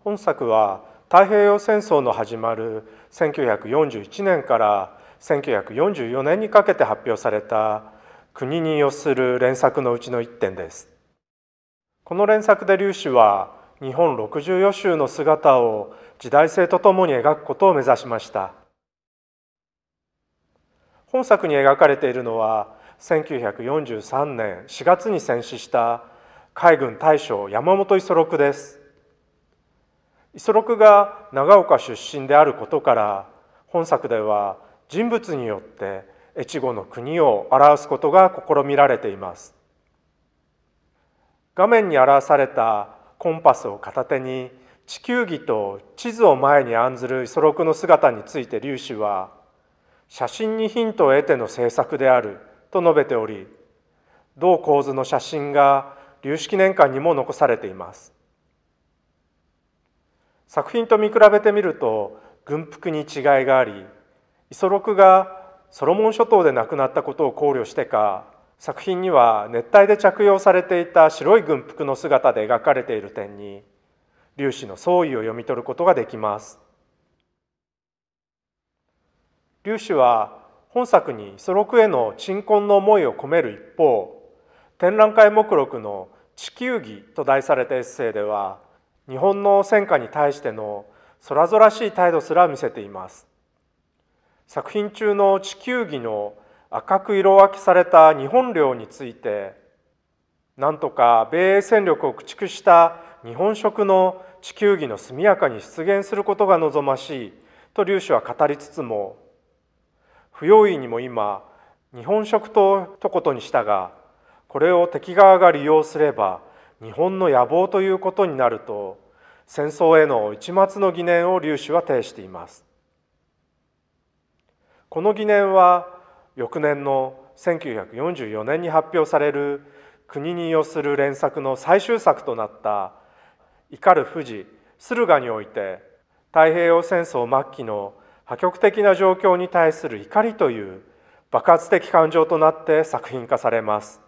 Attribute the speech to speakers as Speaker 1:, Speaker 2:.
Speaker 1: 本作は太平洋戦争の始まる1941年から1944年にかけて発表された国に寄する連作のうちの一点ですこの連作で劉氏は日本64州の姿を時代性とともに描くことを目指しました本作に描かれているのは1943年4月に戦死した海軍大将山本五十六です磯六が長岡出身であることから本作では人物によって越後の国を表すことが試みられています画面に表されたコンパスを片手に地球儀と地図を前に案ずる磯六の姿について劉氏は写真にヒントを得ての制作であると述べており同構図の写真が劉記念館にも残されています作品と見比べてみると軍服に違いがありイ六がソロモン諸島で亡くなったことを考慮してか作品には熱帯で着用されていた白い軍服の姿で描かれている点に粒子の相違を読み取ることができます粒子は本作にソ六への鎮魂の思いを込める一方展覧会目録の「地球儀」と題されたエッセイでは日本の戦火に対しての空々しい態度すら見せています作品中の地球儀の赤く色分けされた日本領についてなんとか米英戦力を駆逐した日本食の地球儀の速やかに出現することが望ましいと劉氏は語りつつも不用意にも今日本食と一言にしたがこれを敵側が利用すれば日本の野望ということになると戦争への一抹の疑念を劉氏は呈していますこの疑念は翌年の1944年に発表される国に要する連作の最終作となった「怒る富士駿河」において太平洋戦争末期の破局的な状況に対する怒りという爆発的感情となって作品化されます